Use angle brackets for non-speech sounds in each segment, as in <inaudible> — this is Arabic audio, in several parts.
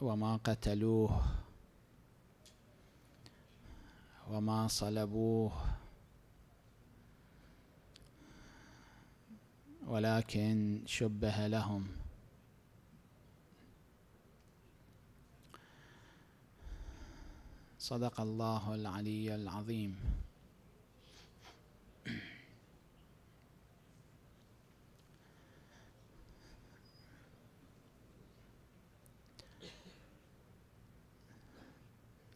وما قتلوه وما صلبوه ولكن شبه لهم صدق الله العلي العظيم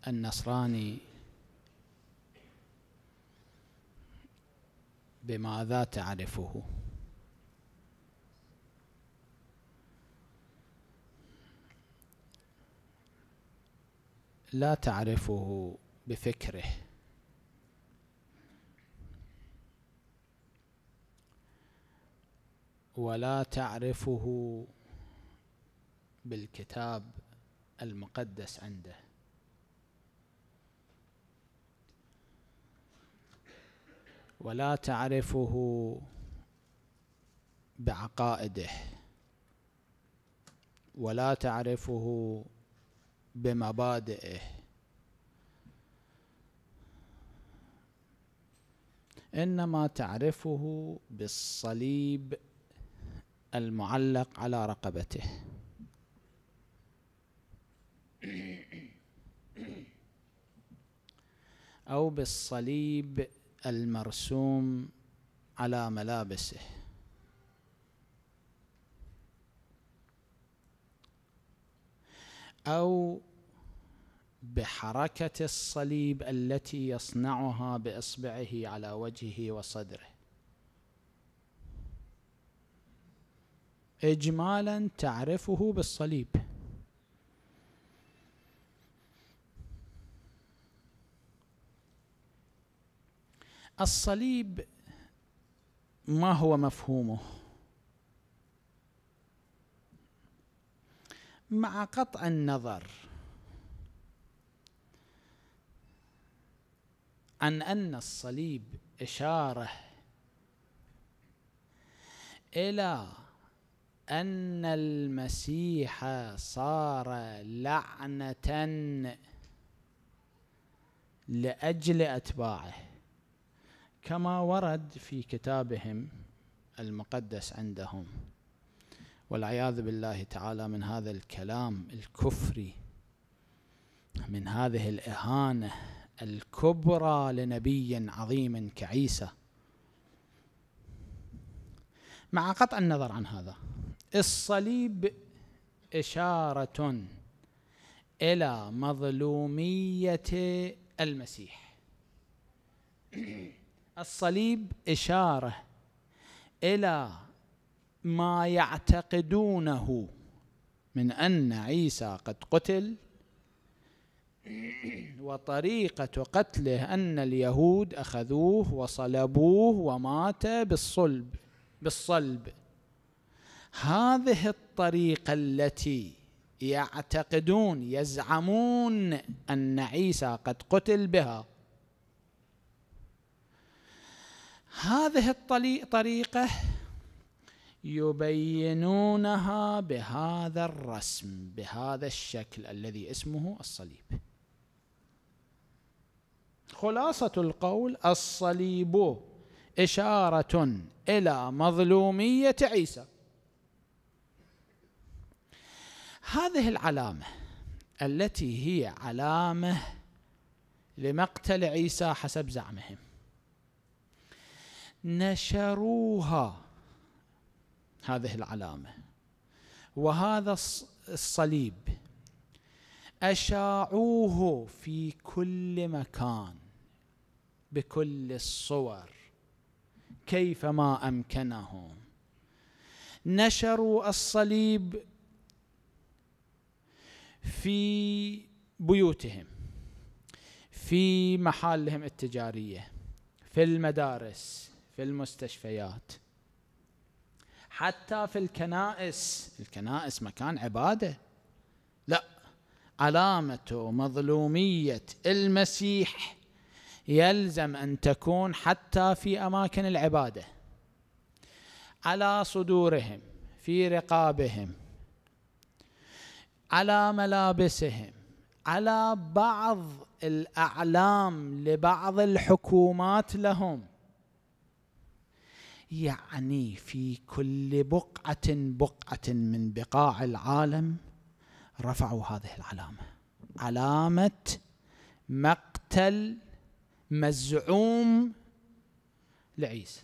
النصراني بماذا تعرفه لا تعرفه بفكره ولا تعرفه بالكتاب المقدس عنده ولا تعرفه بعقائده ولا تعرفه بمبادئه انما تعرفه بالصليب المعلق على رقبته او بالصليب المرسوم على ملابسه او بحركه الصليب التي يصنعها باصبعه على وجهه وصدره اجمالا تعرفه بالصليب الصليب ما هو مفهومه مع قطع النظر عن ان الصليب اشاره الى ان المسيح صار لعنه لاجل اتباعه كما ورد في كتابهم المقدس عندهم والعياذ بالله تعالى من هذا الكلام الكفري من هذه الاهانه الكبرى لنبي عظيم كعيسى مع قطع النظر عن هذا الصليب اشاره الى مظلوميه المسيح الصليب إشارة إلى ما يعتقدونه من أن عيسى قد قتل وطريقة قتله أن اليهود أخذوه وصلبوه ومات بالصلب بالصلب هذه الطريقة التي يعتقدون يزعمون أن عيسى قد قتل بها هذه الطريقة يبينونها بهذا الرسم بهذا الشكل الذي اسمه الصليب خلاصة القول الصليب إشارة إلى مظلومية عيسى هذه العلامة التي هي علامة لمقتل عيسى حسب زعمهم نشروها هذه العلامه وهذا الصليب اشاعوه في كل مكان بكل الصور كيفما امكنهم نشروا الصليب في بيوتهم في محالهم التجاريه في المدارس في المستشفيات حتى في الكنائس الكنائس مكان عباده لا علامه مظلوميه المسيح يلزم ان تكون حتى في اماكن العباده على صدورهم في رقابهم على ملابسهم على بعض الاعلام لبعض الحكومات لهم يعني في كل بقعة بقعة من بقاع العالم رفعوا هذه العلامة علامة مقتل مزعوم لعيسى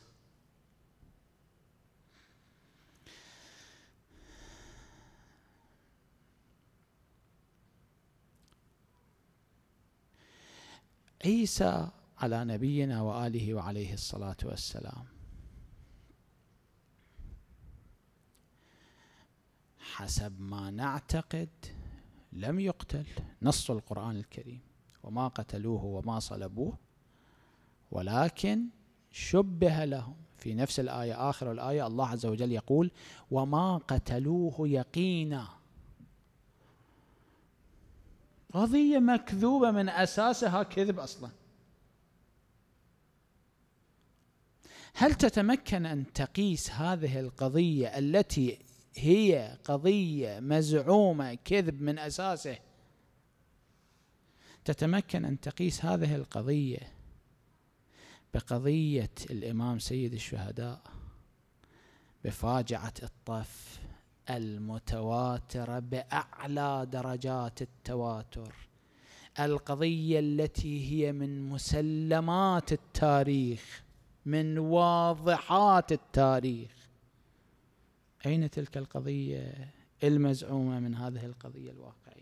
عيسى على نبينا واله وعليه الصلاه والسلام حسب ما نعتقد لم يقتل نص القرآن الكريم وما قتلوه وما صلبوه ولكن شبه لهم في نفس الآية آخر الآية الله عز وجل يقول وما قتلوه يقينا قضية مكذوبة من أساسها كذب أصلا هل تتمكن أن تقيس هذه القضية التي هي قضية مزعومة كذب من أساسه تتمكن أن تقيس هذه القضية بقضية الإمام سيد الشهداء بفاجعة الطف المتواترة بأعلى درجات التواتر القضية التي هي من مسلمات التاريخ من واضحات التاريخ أين تلك القضية المزعومة من هذه القضية الواقعية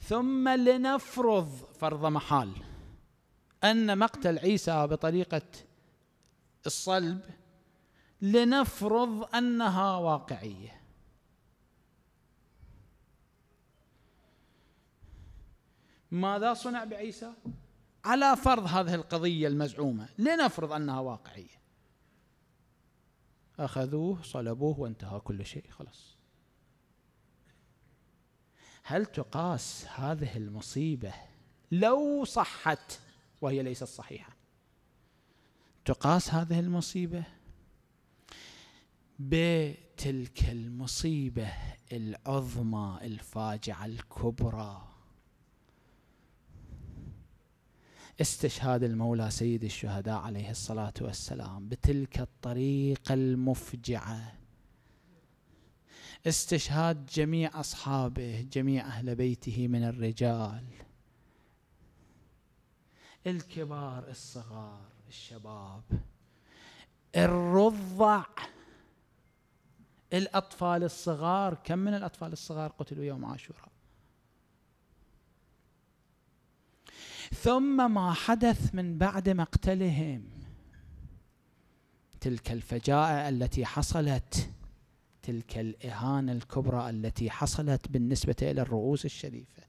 ثم لنفرض فرض محال أن مقتل عيسى بطريقة الصلب لنفرض أنها واقعية ماذا صنع بعيسى؟ على فرض هذه القضية المزعومة لنفرض أنها واقعية أخذوه صلبوه وانتهى كل شيء خلاص هل تقاس هذه المصيبة لو صحت وهي ليست صحيحة تقاس هذه المصيبة بتلك المصيبة العظمى الفاجعة الكبرى استشهاد المولى سيد الشهداء عليه الصلاة والسلام بتلك الطريقة المفجعة استشهاد جميع أصحابه جميع أهل بيته من الرجال الكبار الصغار الشباب الرضع الأطفال الصغار كم من الأطفال الصغار قتلوا يوم عاشوراء ثم ما حدث من بعد مقتلهم تلك الفجاءه التي حصلت تلك الاهانه الكبرى التي حصلت بالنسبه الى الرؤوس الشريفه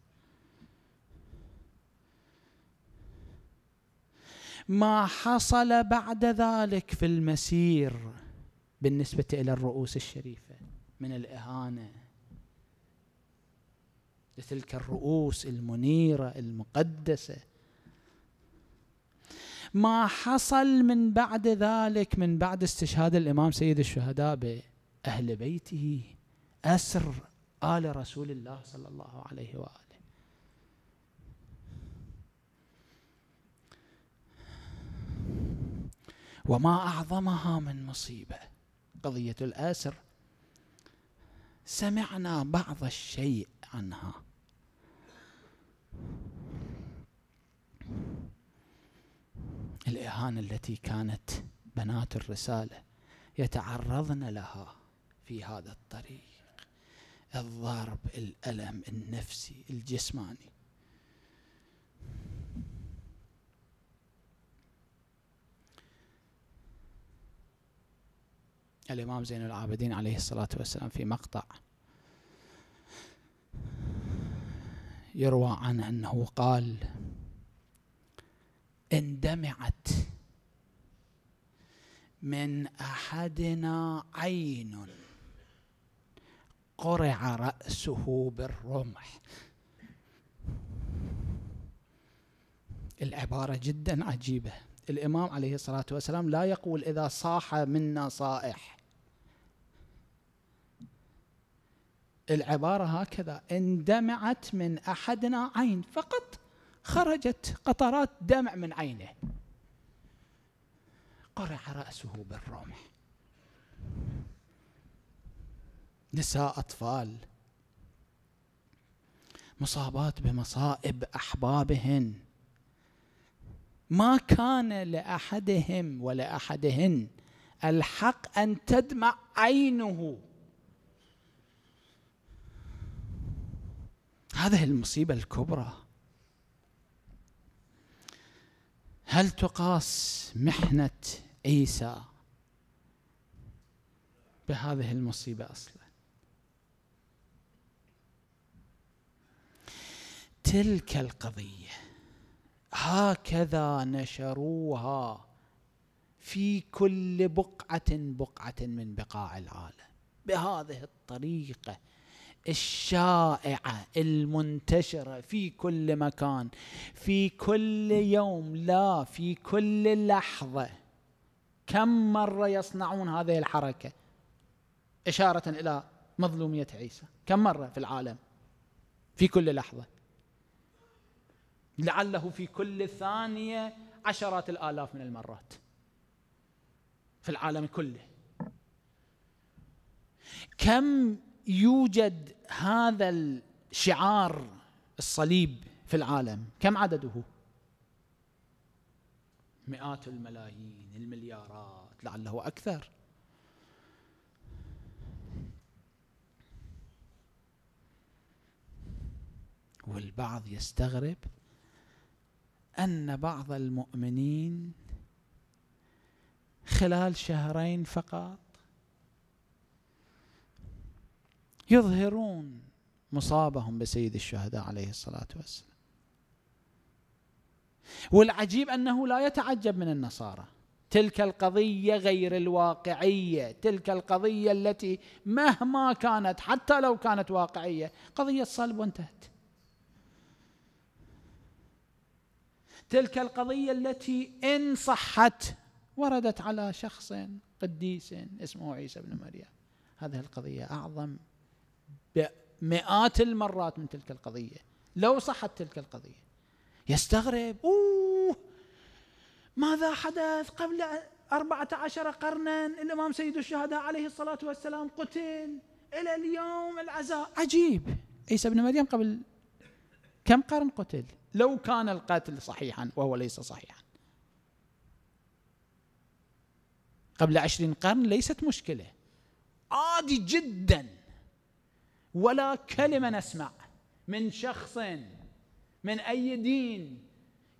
ما حصل بعد ذلك في المسير بالنسبه الى الرؤوس الشريفه من الاهانه لتلك الرؤوس المنيره المقدسه ما حصل من بعد ذلك من بعد استشهاد الإمام سيد الشهداء بأهل بيته أسر آل رسول الله صلى الله عليه وآله وما أعظمها من مصيبة قضية الآسر سمعنا بعض الشيء عنها الإهانة التي كانت بنات الرسالة يتعرضن لها في هذا الطريق الضرب الألم النفسي الجسماني الإمام زين العابدين عليه الصلاة والسلام في مقطع يروى عنه أنه قال اندمعت من احدنا عين قرع راسه بالرمح العباره جدا عجيبه الامام عليه الصلاه والسلام لا يقول اذا صاح منا صائح العباره هكذا اندمعت من احدنا عين فقط خرجت قطرات دمع من عينه قرع رأسه بالرمح نساء أطفال مصابات بمصائب أحبابهن ما كان لأحدهم ولأحدهن الحق أن تدمع عينه هذه المصيبة الكبرى هل تقاس محنة عيسى بهذه المصيبة أصلا تلك القضية هكذا نشروها في كل بقعة بقعة من بقاع العالم بهذه الطريقة الشائعه المنتشره في كل مكان في كل يوم لا في كل لحظه كم مره يصنعون هذه الحركه اشاره الى مظلوميه عيسى كم مره في العالم في كل لحظه لعله في كل ثانيه عشرات الالاف من المرات في العالم كله كم يوجد هذا الشعار الصليب في العالم كم عدده مئات الملايين المليارات لعله أكثر والبعض يستغرب أن بعض المؤمنين خلال شهرين فقط يظهرون مصابهم بسيد الشهداء عليه الصلاة والسلام والعجيب أنه لا يتعجب من النصارى تلك القضية غير الواقعية تلك القضية التي مهما كانت حتى لو كانت واقعية قضية صلب وانتهت تلك القضية التي إن صحت وردت على شخص قديس اسمه عيسى بن مريم هذه القضية أعظم بمئات المرات من تلك القضية لو صحت تلك القضية يستغرب أوه ماذا حدث قبل أربعة عشر قرنا الإمام سيد الشهداء عليه الصلاة والسلام قتل إلى اليوم العزاء عجيب عيسى بن مريم قبل كم قرن قتل لو كان القتل صحيحا وهو ليس صحيحا قبل عشرين قرن ليست مشكلة عادي جدا ولا كلمه نسمع من شخص من اي دين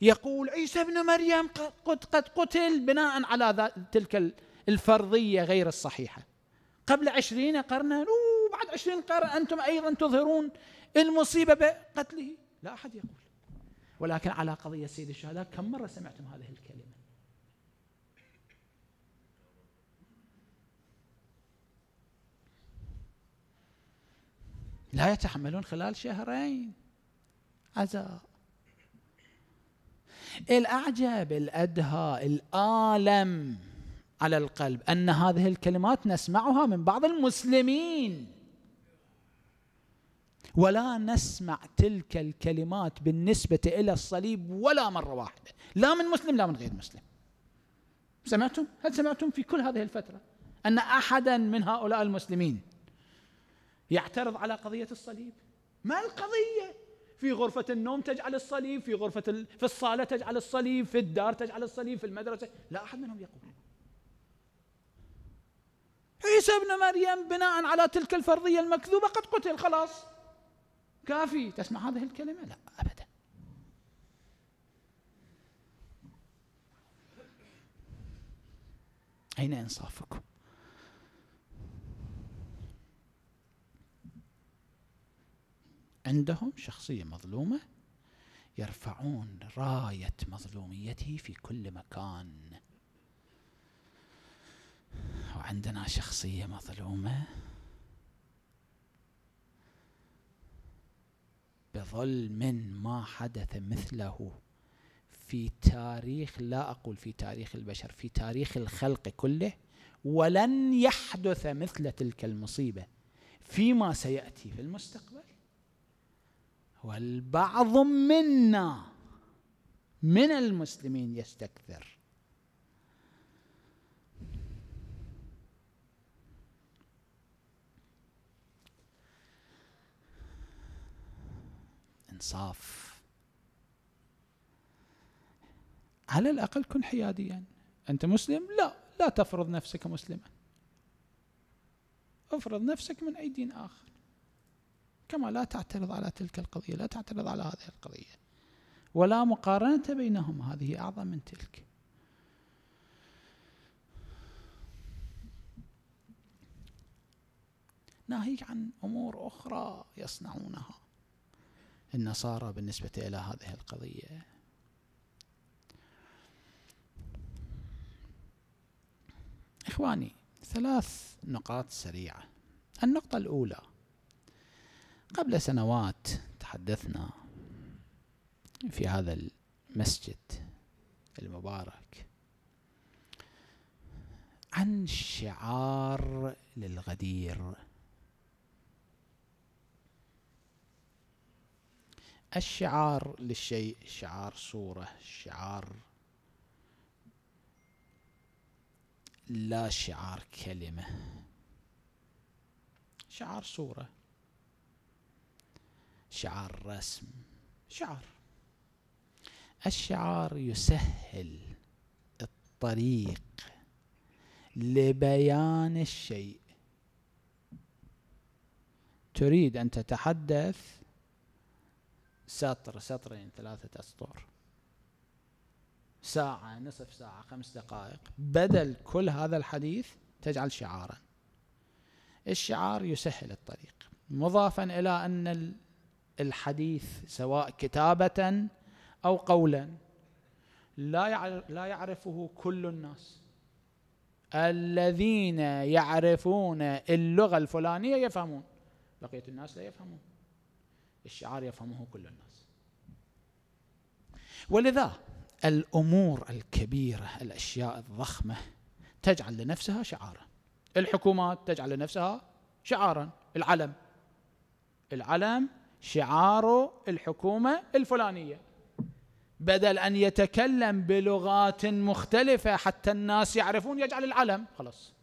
يقول عيسى ابن مريم قد قد قتل بناء على تلك الفرضيه غير الصحيحه قبل عشرين قرنا وبعد عشرين قرن انتم ايضا تظهرون المصيبه بقتله لا احد يقول ولكن على قضيه سيد الشهداء كم مره سمعتم هذه الكلمه لا يتحملون خلال شهرين عزاء الأعجب الأدهى الآلم على القلب أن هذه الكلمات نسمعها من بعض المسلمين ولا نسمع تلك الكلمات بالنسبة إلى الصليب ولا مرة واحدة لا من مسلم لا من غير مسلم سمعتم؟ هل سمعتم في كل هذه الفترة أن أحدا من هؤلاء المسلمين يعترض على قضية الصليب ما القضية في غرفة النوم تجعل الصليب في غرفة ال... في الصالة تجعل الصليب في الدار تجعل الصليب في المدرسة لا أحد منهم يقول عيسى ابن مريم بناء على تلك الفرضية المكذوبة قد قتل خلاص كافي تسمع هذه الكلمة لا أبدا أين إنصافكم عندهم شخصية مظلومة يرفعون راية مظلوميته في كل مكان وعندنا شخصية مظلومة بظلم ما حدث مثله في تاريخ لا أقول في تاريخ البشر في تاريخ الخلق كله ولن يحدث مثل تلك المصيبة فيما سيأتي في المستقبل والبعض منا من المسلمين يستكثر انصاف على الاقل كن حياديا انت مسلم لا لا تفرض نفسك مسلما افرض نفسك من اي دين اخر المحكمة لا تعترض على تلك القضية لا تعترض على هذه القضية ولا مقارنة بينهم هذه أعظم من تلك ناهيك عن أمور أخرى يصنعونها النصارى بالنسبة إلى هذه القضية إخواني ثلاث نقاط سريعة النقطة الأولى قبل سنوات تحدثنا في هذا المسجد المبارك عن شعار للغدير الشعار للشيء شعار صورة شعار لا شعار كلمة شعار صورة شعار رسم شعار الشعار يسهل الطريق لبيان الشيء تريد أن تتحدث سطر سطرين ثلاثة أسطر ساعة نصف ساعة خمس دقائق بدل كل هذا الحديث تجعل شعارا الشعار يسهل الطريق مضافا إلى أن الحديث سواء كتابة أو قولا لا لا يعرفه كل الناس الذين يعرفون اللغة الفلانية يفهمون بقية الناس لا يفهمون الشعار يفهمه كل الناس ولذا الأمور الكبيرة الأشياء الضخمة تجعل لنفسها شعارا الحكومات تجعل لنفسها شعارا العلم العلم شعار الحكومه الفلانيه بدل ان يتكلم بلغات مختلفه حتى الناس يعرفون يجعل العلم خلاص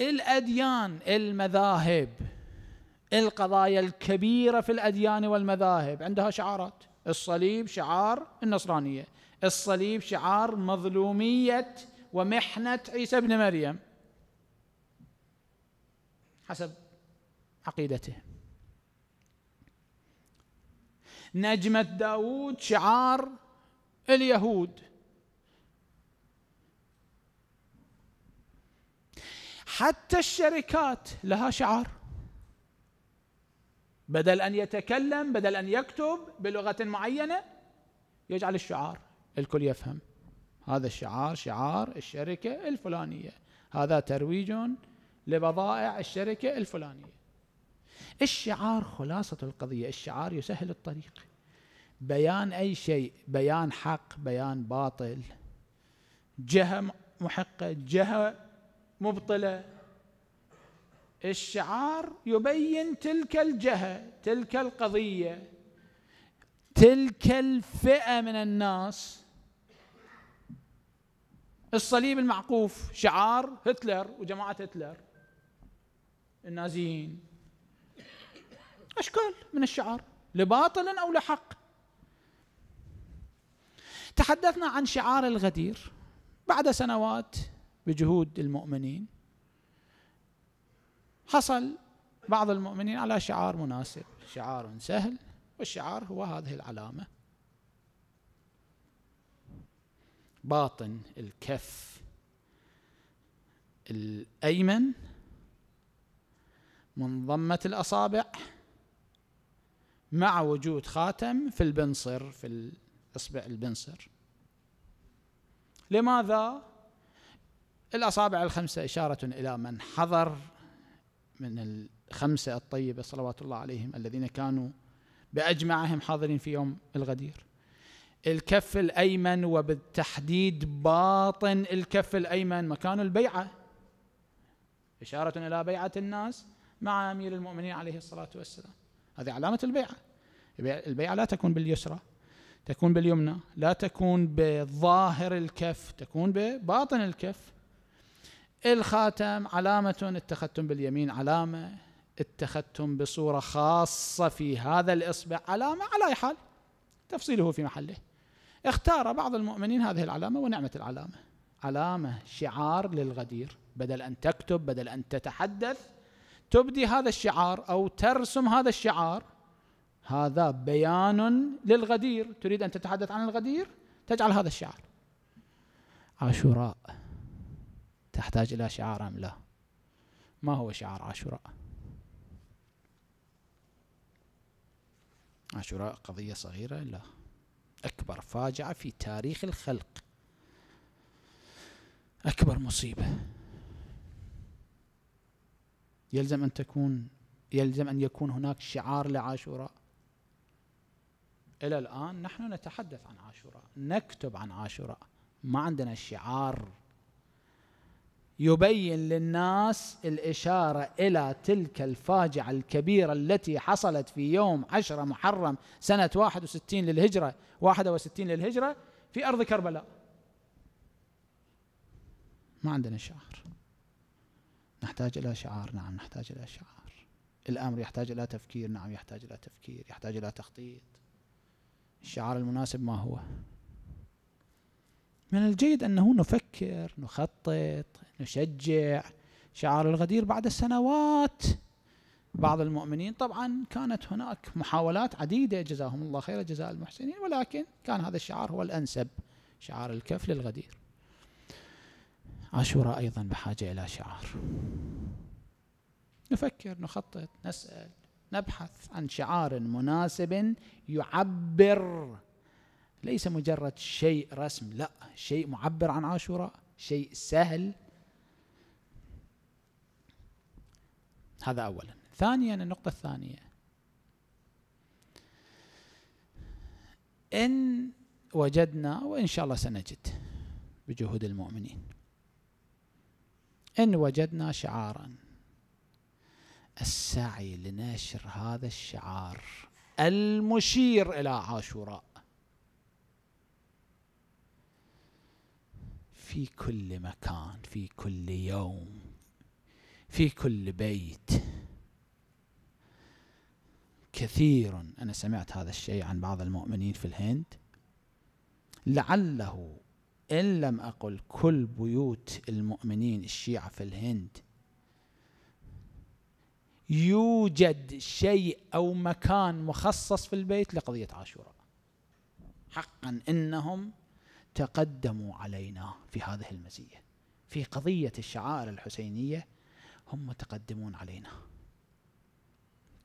الاديان المذاهب القضايا الكبيره في الاديان والمذاهب عندها شعارات الصليب شعار النصرانيه الصليب شعار مظلوميه ومحنه عيسى ابن مريم حسب عقيدته نجمة داوود شعار اليهود حتى الشركات لها شعار بدل أن يتكلم بدل أن يكتب بلغة معينة يجعل الشعار الكل يفهم هذا الشعار شعار الشركة الفلانية هذا ترويج لبضائع الشركة الفلانية الشعار خلاصة القضية الشعار يسهل الطريق بيان أي شيء بيان حق بيان باطل جهة محقة جهة مبطلة الشعار يبين تلك الجهة تلك القضية تلك الفئة من الناس الصليب المعقوف شعار هتلر وجماعة هتلر النازيين أشكال من الشعار لباطل أو لحق تحدثنا عن شعار الغدير بعد سنوات بجهود المؤمنين حصل بعض المؤمنين على شعار مناسب شعار سهل والشعار هو هذه العلامة باطن الكف الأيمن منضمة الأصابع مع وجود خاتم في البنصر في الاصبع البنصر لماذا الاصابع الخمسه اشاره الى من حضر من الخمسه الطيبه صلوات الله عليهم الذين كانوا باجمعهم حاضرين في يوم الغدير الكف الايمن وبالتحديد باطن الكف الايمن مكان البيعه اشاره الى بيعه الناس مع امير المؤمنين عليه الصلاه والسلام هذه علامة البيعة البيعة لا تكون باليسرى تكون باليمنى لا تكون بظاهر الكف تكون بباطن الكف الخاتم علامة التختم باليمين علامة التختم بصورة خاصة في هذا الإصبع علامة على أي حال تفصيله في محله اختار بعض المؤمنين هذه العلامة ونعمة العلامة علامة شعار للغدير بدل أن تكتب بدل أن تتحدث تبدي هذا الشعار او ترسم هذا الشعار هذا بيان للغدير تريد ان تتحدث عن الغدير تجعل هذا الشعار عاشوراء تحتاج الى شعار ام لا ما هو شعار عاشوراء عاشوراء قضيه صغيره لا اكبر فاجعه في تاريخ الخلق اكبر مصيبه يلزم أن تكون يلزم أن يكون هناك شعار لعاشوراء إلى الآن نحن نتحدث عن عاشوراء نكتب عن عاشوراء ما عندنا شعار يبين للناس الإشارة إلى تلك الفاجعة الكبيرة التي حصلت في يوم عشرة محرم سنة 61 للهجرة 61 للهجرة في أرض كربلاء ما عندنا شعار نحتاج إلى شعار نعم نحتاج إلى شعار الأمر يحتاج إلى تفكير نعم يحتاج إلى تفكير يحتاج إلى تخطيط الشعار المناسب ما هو من الجيد أنه نفكر نخطط نشجع شعار الغدير بعد السنوات بعض المؤمنين طبعا كانت هناك محاولات عديدة جزاهم الله خير جزاء المحسنين ولكن كان هذا الشعار هو الأنسب شعار الكف للغدير عاشوراء أيضا بحاجة إلى شعار نفكر نخطط نسأل نبحث عن شعار مناسب يعبر ليس مجرد شيء رسم لا شيء معبر عن عاشوراء شيء سهل هذا أولا ثانيا النقطة الثانية إن وجدنا وإن شاء الله سنجد بجهود المؤمنين إن وجدنا شعارا السعي لنشر هذا الشعار المشير إلى عاشوراء في كل مكان في كل يوم في كل بيت كثير أنا سمعت هذا الشيء عن بعض المؤمنين في الهند لعله إن لم أقل كل بيوت المؤمنين الشيعة في الهند يوجد شيء أو مكان مخصص في البيت لقضية عاشوراء حقا إنهم تقدموا علينا في هذه المزية في قضية الشعائر الحسينية هم متقدمون علينا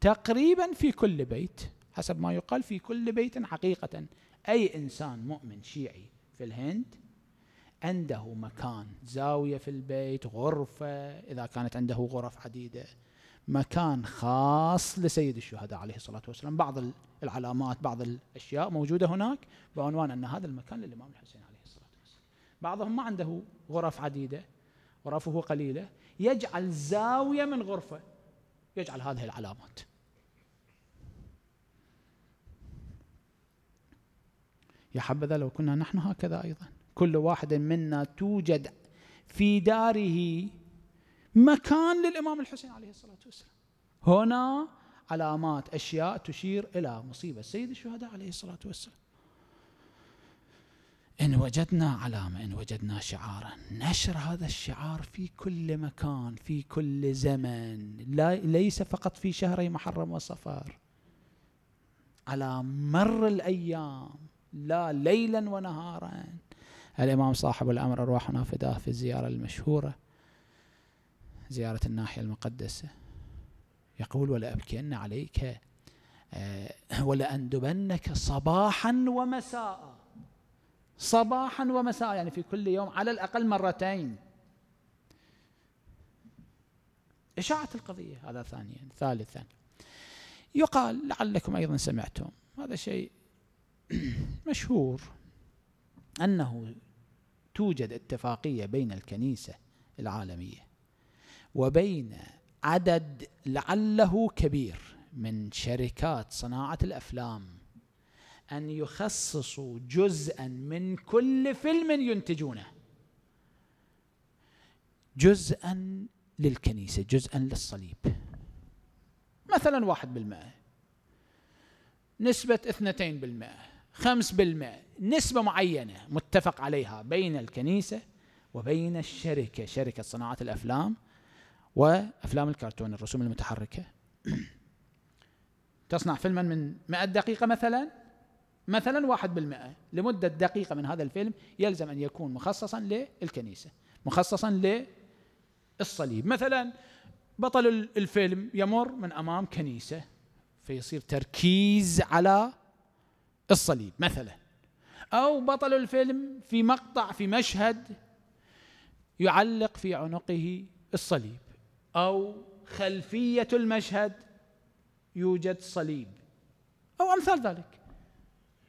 تقريبا في كل بيت حسب ما يقال في كل بيت حقيقة أي إنسان مؤمن شيعي في الهند عنده مكان زاوية في البيت غرفة إذا كانت عنده غرف عديدة مكان خاص لسيد الشهداء عليه الصلاة والسلام بعض العلامات بعض الأشياء موجودة هناك بعنوان أن هذا المكان للإمام الحسين عليه الصلاة والسلام بعضهم ما عنده غرف عديدة غرفه قليلة يجعل زاوية من غرفة يجعل هذه العلامات يا حبذا لو كنا نحن هكذا أيضاً كل واحد منا توجد في داره مكان للإمام الحسين عليه الصلاة والسلام هنا علامات أشياء تشير إلى مصيبة سيد الشهداء عليه الصلاة والسلام إن وجدنا علامة إن وجدنا شعارا نشر هذا الشعار في كل مكان في كل زمن لا ليس فقط في شهري محرم وصفر على مر الأيام لا ليلا ونهارا الإمام صاحب الأمر أرواحنا فداه في الزيارة المشهورة زيارة الناحية المقدسة يقول ولأبكين عليك آه، ولأندبنك صباحا ومساء صباحا ومساء يعني في كل يوم على الأقل مرتين إشاعة القضية هذا ثانيا ثالثا يقال لعلكم أيضا سمعتم هذا شيء <clears throat> مشهور أنه توجد اتفاقية بين الكنيسة العالمية وبين عدد لعله كبير من شركات صناعة الأفلام أن يخصصوا جزءا من كل فيلم ينتجونه جزءا للكنيسة جزءا للصليب مثلا واحد بالمئة نسبة اثنتين بالمئة خمس بالمئة نسبة معينة متفق عليها بين الكنيسة وبين الشركة شركة صناعة الأفلام وأفلام الكرتون الرسوم المتحركة <clears throat> تصنع فيلما من 100 دقيقة مثلا مثلا واحد بالمئة لمدة دقيقة من هذا الفيلم يلزم أن يكون مخصصا للكنيسة مخصصا للصليب مثلا بطل الفيلم يمر من أمام كنيسة فيصير تركيز على الصليب مثلا أو بطل الفيلم في مقطع في مشهد يعلق في عنقه الصليب أو خلفية المشهد يوجد صليب أو أمثال ذلك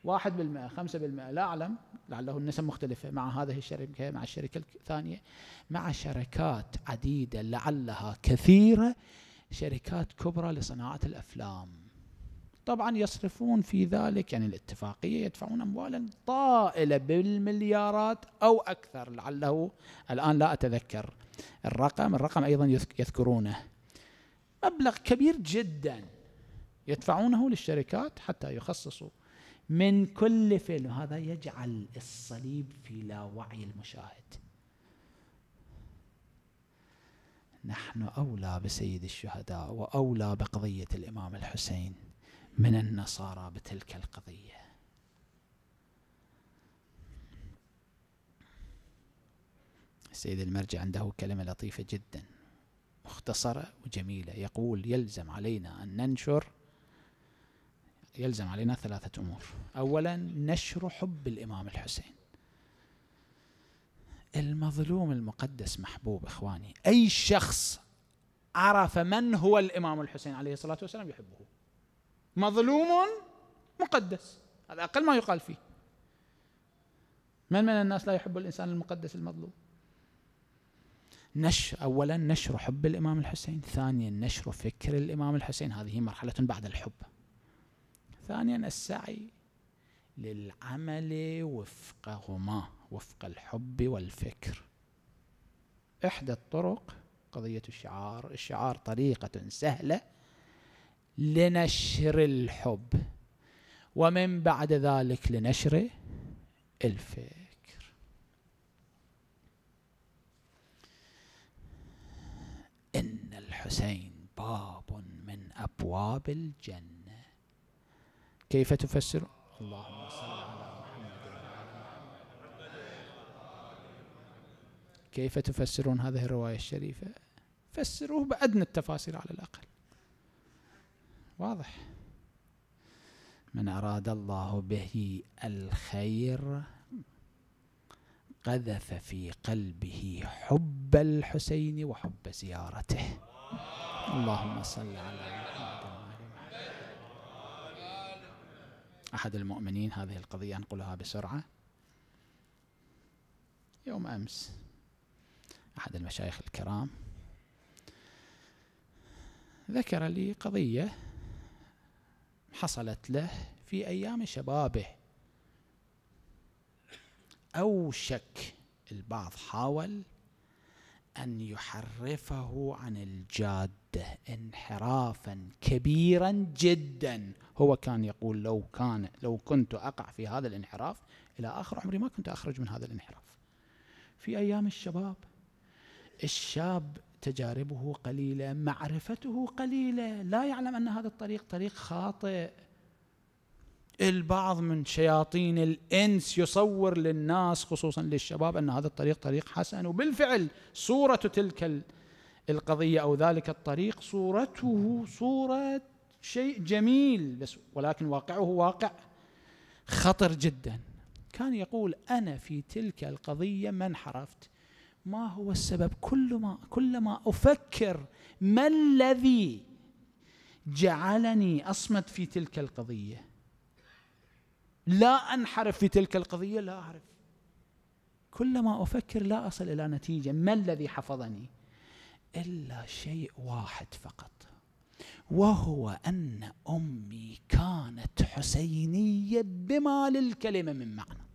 واحد بالمئة خمسة بالمئة لا أعلم لعله النسب مختلفة مع هذه الشركة مع الشركة الثانية مع شركات عديدة لعلها كثيرة شركات كبرى لصناعة الأفلام طبعا يصرفون في ذلك يعني الاتفاقية يدفعون أموالا طائلة بالمليارات أو أكثر لعله الآن لا أتذكر الرقم الرقم أيضا يذكرونه مبلغ كبير جدا يدفعونه للشركات حتى يخصصوا من كل فيلم هذا يجعل الصليب في لا وعي المشاهد نحن أولى بسيد الشهداء وأولى بقضية الإمام الحسين من النصارى بتلك القضية السيد المرجع عنده كلمة لطيفة جدا مختصرة وجميلة يقول يلزم علينا أن ننشر يلزم علينا ثلاثة أمور أولا نشر حب الإمام الحسين المظلوم المقدس محبوب إخواني أي شخص عرف من هو الإمام الحسين عليه الصلاة والسلام يحبه مظلوم مقدس هذا أقل ما يقال فيه من من الناس لا يحب الإنسان المقدس المظلوم نشر أولا نشر حب الإمام الحسين ثانيا نشر فكر الإمام الحسين هذه مرحلة بعد الحب ثانيا السعي للعمل وفقهما وفق الحب والفكر إحدى الطرق قضية الشعار الشعار طريقة سهلة لنشر الحب ومن بعد ذلك لنشر الفكر إن الحسين باب من أبواب الجنة كيف تفسر اللهم صل على محمد كيف تفسرون هذه الرواية الشريفة فسروه بأدنى التفاسير على الأقل واضح من أراد الله به الخير قذف في قلبه حب الحسين وحب زيارته اللهم صل على محمد أحد المؤمنين هذه القضية أنقلها بسرعة يوم أمس أحد المشايخ الكرام ذكر لي قضية حصلت له في أيام شبابه أوشك البعض حاول أن يحرفه عن الجادة انحرافا كبيرا جدا هو كان يقول لو كان لو كنت أقع في هذا الانحراف إلى آخر عمري ما كنت أخرج من هذا الانحراف في أيام الشباب الشاب تجاربه قليله معرفته قليله لا يعلم ان هذا الطريق طريق خاطئ البعض من شياطين الانس يصور للناس خصوصا للشباب ان هذا الطريق طريق حسن وبالفعل صوره تلك القضيه او ذلك الطريق صورته صوره شيء جميل بس ولكن واقعه واقع خطر جدا كان يقول انا في تلك القضيه ما انحرفت ما هو السبب كلما كلما افكر ما الذي جعلني اصمت في تلك القضيه لا انحرف في تلك القضيه لا اعرف كلما افكر لا اصل الى نتيجه ما الذي حفظني الا شيء واحد فقط وهو ان امي كانت حسينيه بما للكلمه من معنى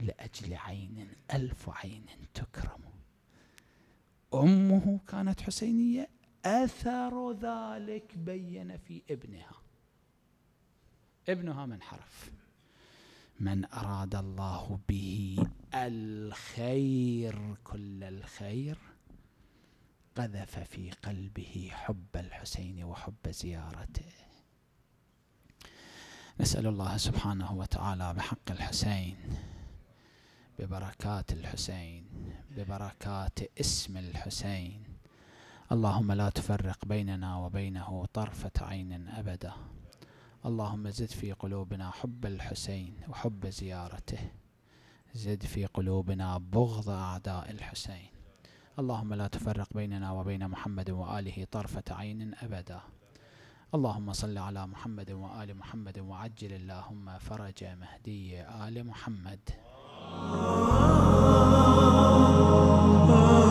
لأجل عين ألف عين تكرم أمه كانت حسينية أثر ذلك بين في ابنها ابنها من حرف من أراد الله به الخير كل الخير قذف في قلبه حب الحسين وحب زيارته نسأل الله سبحانه وتعالى بحق الحسين ببركات الحسين ببركات اسم الحسين اللهم لا تفرق بيننا وبينه طرفة عين أبدا اللهم زد في قلوبنا حب الحسين وحب زيارته زد في قلوبنا بغض أعداء الحسين اللهم لا تفرق بيننا وبين محمد وآله طرفة عين أبدا اللهم صل على محمد وآل محمد وعجل اللهم فرج مهدي آل محمد Oh.